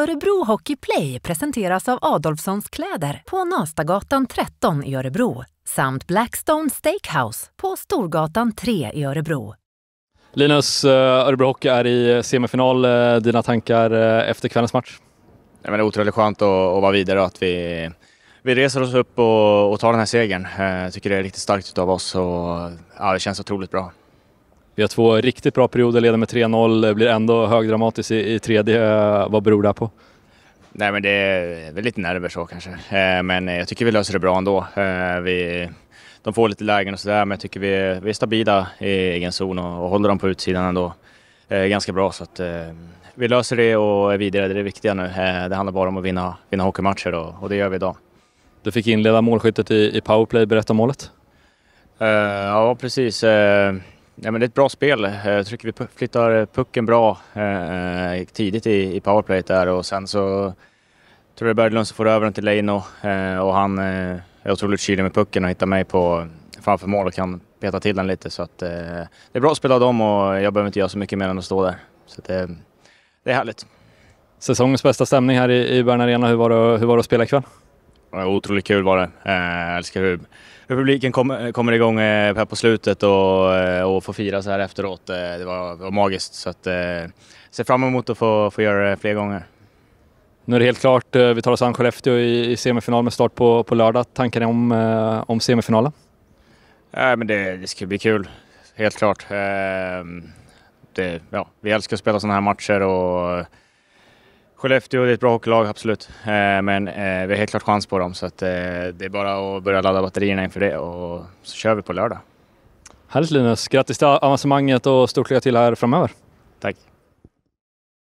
Örebro Hockey Play presenteras av Adolfssons kläder på Nastagatan 13 i Örebro samt Blackstone Steakhouse på Storgatan 3 i Örebro. Linus, eh, Örebro Hockey är i eh, semifinal. Eh, dina tankar efter kvällens match? Ja, men det är otroligt skönt att, att vara vidare och att vi, vi reser oss upp och, och tar den här segern. Jag tycker det är riktigt starkt utav oss och ja, det känns otroligt bra. Vi har två riktigt bra perioder, leder med 3-0, eh, blir ändå högdramatiskt i, i tredje. Eh, vad beror det här på? Nej men det är väl lite nerver så kanske. Eh, men jag tycker vi löser det bra ändå. Vi, de får lite lägen och sådär men jag tycker vi, vi är stabila i egen zon och, och håller dem på utsidan ändå ganska bra. Så att, vi löser det och är vidare, det är det viktiga nu. Det handlar bara om att vinna, vinna hockeymatcher och, och det gör vi idag. Du fick inleda målskyttet i, i powerplay, berätta om målet. Uh, ja, precis. Uh, Ja, men det är ett bra spel. Eh, jag tycker vi flyttar pucken bra eh, eh, tidigt i, i powerplayet där och sen så tror jag Berglund som får över den till Leino eh, och han eh, är otroligt kylig med pucken och hittar mig på framför mål och kan peta till den lite så att eh, det är bra spel av dem och jag behöver inte göra så mycket mer än att stå där. Så det, det är härligt. Säsongens bästa stämning här i, i Bern Arena. Hur var, det, hur var det att spela ikväll? Otroligt kul var det. Jag eh, älskar hur, hur publiken kom, kommer igång eh, här på slutet och, eh, och får fira så här efteråt. Det var, var magiskt så att ser fram emot att få, få göra det fler gånger. Nu är det helt klart. Vi tar oss an Skellefteå i, i semifinal med start på, på lördag. Tankar om, om semifinalen? Äh, men det, det ska bli kul, helt klart. Det, ja, vi älskar att spela sådana här matcher och Skellefteå är ett bra hockeylag, absolut. Eh, men eh, vi har helt klart chans på dem så att eh, det är bara att börja ladda batterierna inför det och så kör vi på lördag. Härligt Linus! Grattis till avancemanget och stort lycka till här framöver! Tack!